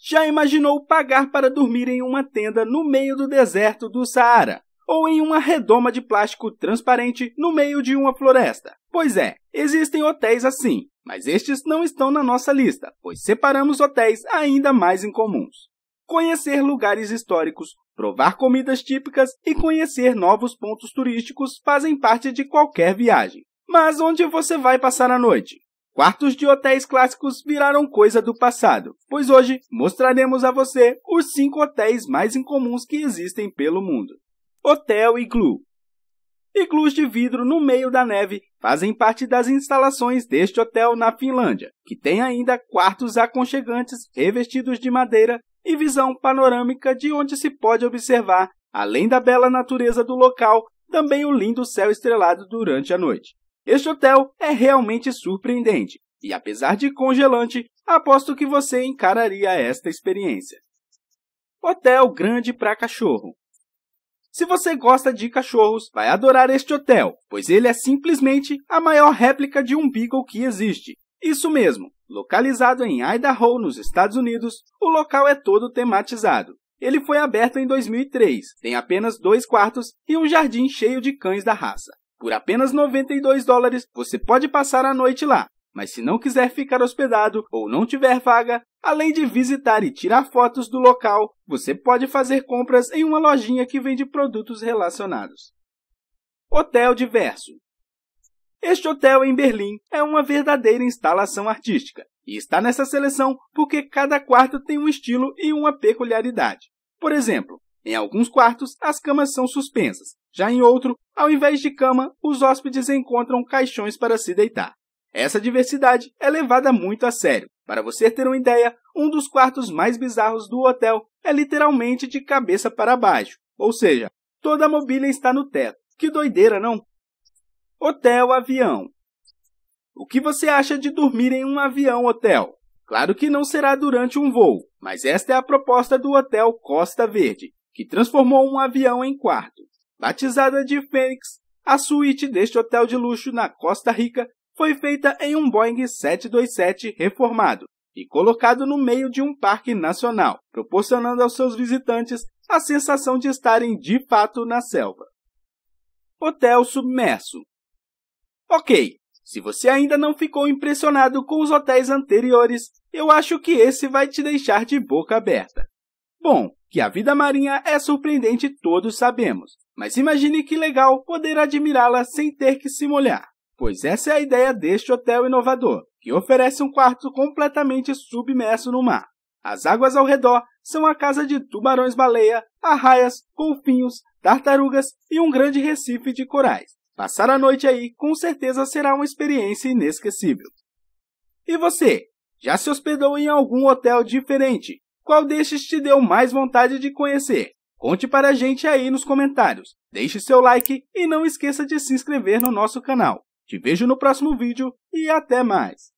Já imaginou pagar para dormir em uma tenda no meio do deserto do Saara? Ou em uma redoma de plástico transparente no meio de uma floresta? Pois é, existem hotéis assim, mas estes não estão na nossa lista, pois separamos hotéis ainda mais incomuns. Conhecer lugares históricos, provar comidas típicas e conhecer novos pontos turísticos fazem parte de qualquer viagem. Mas onde você vai passar a noite? quartos de hotéis clássicos viraram coisa do passado, pois hoje mostraremos a você os cinco hotéis mais incomuns que existem pelo mundo. Hotel Iglu Iglus de vidro no meio da neve fazem parte das instalações deste hotel na Finlândia, que tem ainda quartos aconchegantes revestidos de madeira e visão panorâmica de onde se pode observar, além da bela natureza do local, também o lindo céu estrelado durante a noite. Este hotel é realmente surpreendente e, apesar de congelante, aposto que você encararia esta experiência. Hotel grande para cachorro. Se você gosta de cachorros, vai adorar este hotel, pois ele é simplesmente a maior réplica de um Beagle que existe. Isso mesmo, localizado em Idaho, nos Estados Unidos, o local é todo tematizado. Ele foi aberto em 2003, tem apenas dois quartos e um jardim cheio de cães da raça. Por apenas 92 dólares, você pode passar a noite lá. Mas se não quiser ficar hospedado ou não tiver vaga, além de visitar e tirar fotos do local, você pode fazer compras em uma lojinha que vende produtos relacionados. Hotel Diverso Este hotel em Berlim é uma verdadeira instalação artística e está nessa seleção porque cada quarto tem um estilo e uma peculiaridade. Por exemplo, em alguns quartos, as camas são suspensas. Já em outro, ao invés de cama, os hóspedes encontram caixões para se deitar. Essa diversidade é levada muito a sério. Para você ter uma ideia, um dos quartos mais bizarros do hotel é literalmente de cabeça para baixo, ou seja, toda a mobília está no teto. Que doideira, não? Hotel Avião O que você acha de dormir em um avião hotel? Claro que não será durante um voo, mas esta é a proposta do Hotel Costa Verde que transformou um avião em quarto. Batizada de Fênix, a suíte deste hotel de luxo na Costa Rica foi feita em um Boeing 727 reformado e colocado no meio de um parque nacional, proporcionando aos seus visitantes a sensação de estarem de fato na selva. Hotel submerso. Ok, se você ainda não ficou impressionado com os hotéis anteriores, eu acho que esse vai te deixar de boca aberta. Bom, que a vida marinha é surpreendente, todos sabemos, mas imagine que legal poder admirá-la sem ter que se molhar. Pois essa é a ideia deste hotel inovador, que oferece um quarto completamente submerso no mar. As águas ao redor são a casa de tubarões-baleia, arraias, golfinhos, tartarugas e um grande recife de corais. Passar a noite aí com certeza será uma experiência inesquecível. E você? Já se hospedou em algum hotel diferente qual destes te deu mais vontade de conhecer? Conte para a gente aí nos comentários. Deixe seu like e não esqueça de se inscrever no nosso canal. Te vejo no próximo vídeo e até mais!